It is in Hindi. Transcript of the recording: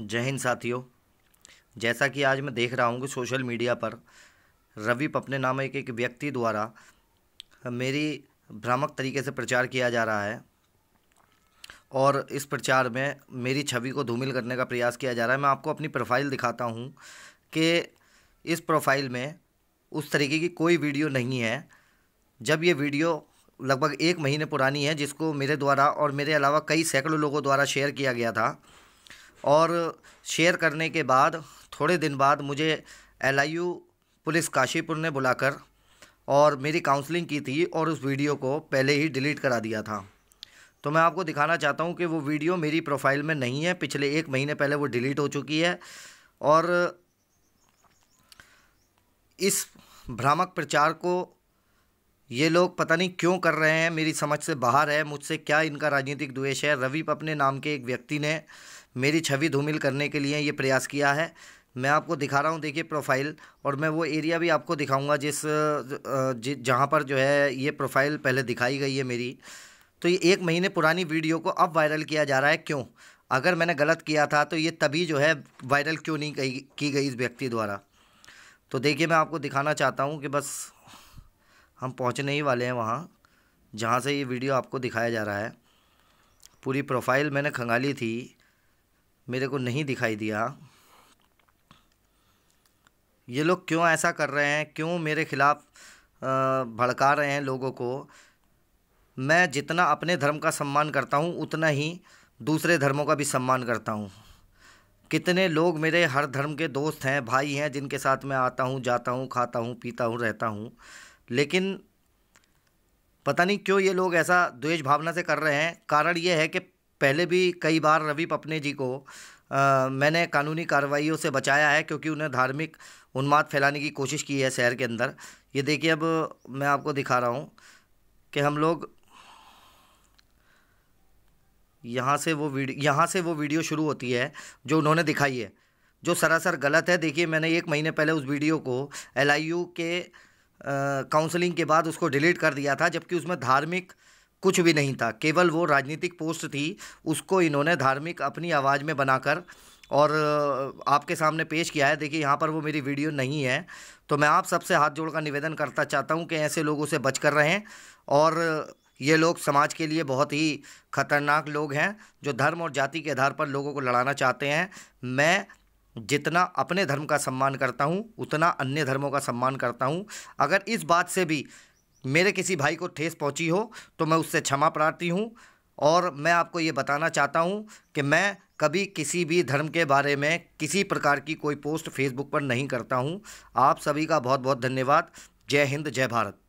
जय हिंद साथियों जैसा कि आज मैं देख रहा हूँ कि सोशल मीडिया पर रवि पपने नाम एक एक व्यक्ति द्वारा मेरी भ्रामक तरीके से प्रचार किया जा रहा है और इस प्रचार में मेरी छवि को धूमिल करने का प्रयास किया जा रहा है मैं आपको अपनी प्रोफाइल दिखाता हूँ कि इस प्रोफाइल में उस तरीके की कोई वीडियो नहीं है जब ये वीडियो लगभग एक महीने पुरानी है जिसको मेरे द्वारा और मेरे अलावा कई सैकड़ों लोगों द्वारा शेयर किया गया था और शेयर करने के बाद थोड़े दिन बाद मुझे एल पुलिस काशीपुर ने बुलाकर और मेरी काउंसलिंग की थी और उस वीडियो को पहले ही डिलीट करा दिया था तो मैं आपको दिखाना चाहता हूँ कि वो वीडियो मेरी प्रोफाइल में नहीं है पिछले एक महीने पहले वो डिलीट हो चुकी है और इस भ्रामक प्रचार को ये लोग पता नहीं क्यों कर रहे हैं मेरी समझ से बाहर है मुझसे क्या इनका राजनीतिक द्वेष है रवि अपने नाम के एक व्यक्ति ने मेरी छवि धूमिल करने के लिए ये प्रयास किया है मैं आपको दिखा रहा हूँ देखिए प्रोफाइल और मैं वो एरिया भी आपको दिखाऊंगा जिस जहाँ पर जो है ये प्रोफाइल पहले दिखाई गई है मेरी तो ये एक महीने पुरानी वीडियो को अब वायरल किया जा रहा है क्यों अगर मैंने गलत किया था तो ये तभी जो है वायरल क्यों नहीं की गई इस व्यक्ति द्वारा तो देखिए मैं आपको दिखाना चाहता हूँ कि बस हम पहुंचने ही वाले हैं वहाँ जहाँ से ये वीडियो आपको दिखाया जा रहा है पूरी प्रोफाइल मैंने खंगाली थी मेरे को नहीं दिखाई दिया ये लोग क्यों ऐसा कर रहे हैं क्यों मेरे ख़िलाफ़ भड़का रहे हैं लोगों को मैं जितना अपने धर्म का सम्मान करता हूँ उतना ही दूसरे धर्मों का भी सम्मान करता हूँ कितने लोग मेरे हर धर्म के दोस्त हैं भाई हैं जिनके साथ मैं आता हूँ जाता हूँ खाता हूँ पीता हूँ रहता हूँ लेकिन पता नहीं क्यों ये लोग ऐसा द्वेष भावना से कर रहे हैं कारण ये है कि पहले भी कई बार रवि पपने जी को आ, मैंने कानूनी कार्रवाइयों से बचाया है क्योंकि उन्हें धार्मिक उन्माद फैलाने की कोशिश की है शहर के अंदर ये देखिए अब मैं आपको दिखा रहा हूँ कि हम लोग यहाँ से वो वीडियो यहाँ से वो वीडियो शुरू होती है जो उन्होंने दिखाई है जो सरासर गलत है देखिए मैंने एक महीने पहले उस वीडियो को एल के काउंसलिंग के बाद उसको डिलीट कर दिया था जबकि उसमें धार्मिक कुछ भी नहीं था केवल वो राजनीतिक पोस्ट थी उसको इन्होंने धार्मिक अपनी आवाज़ में बनाकर और आपके सामने पेश किया है देखिए यहाँ पर वो मेरी वीडियो नहीं है तो मैं आप सबसे हाथ जोड़कर निवेदन करता चाहता हूँ कि ऐसे लोगों से बच कर रहें और ये लोग समाज के लिए बहुत ही खतरनाक लोग हैं जो धर्म और जाति के आधार पर लोगों को लड़ाना चाहते हैं मैं जितना अपने धर्म का सम्मान करता हूँ उतना अन्य धर्मों का सम्मान करता हूँ अगर इस बात से भी मेरे किसी भाई को ठेस पहुँची हो तो मैं उससे क्षमा प्रार्थी हूँ और मैं आपको ये बताना चाहता हूँ कि मैं कभी किसी भी धर्म के बारे में किसी प्रकार की कोई पोस्ट फेसबुक पर नहीं करता हूँ आप सभी का बहुत बहुत धन्यवाद जय हिंद जय भारत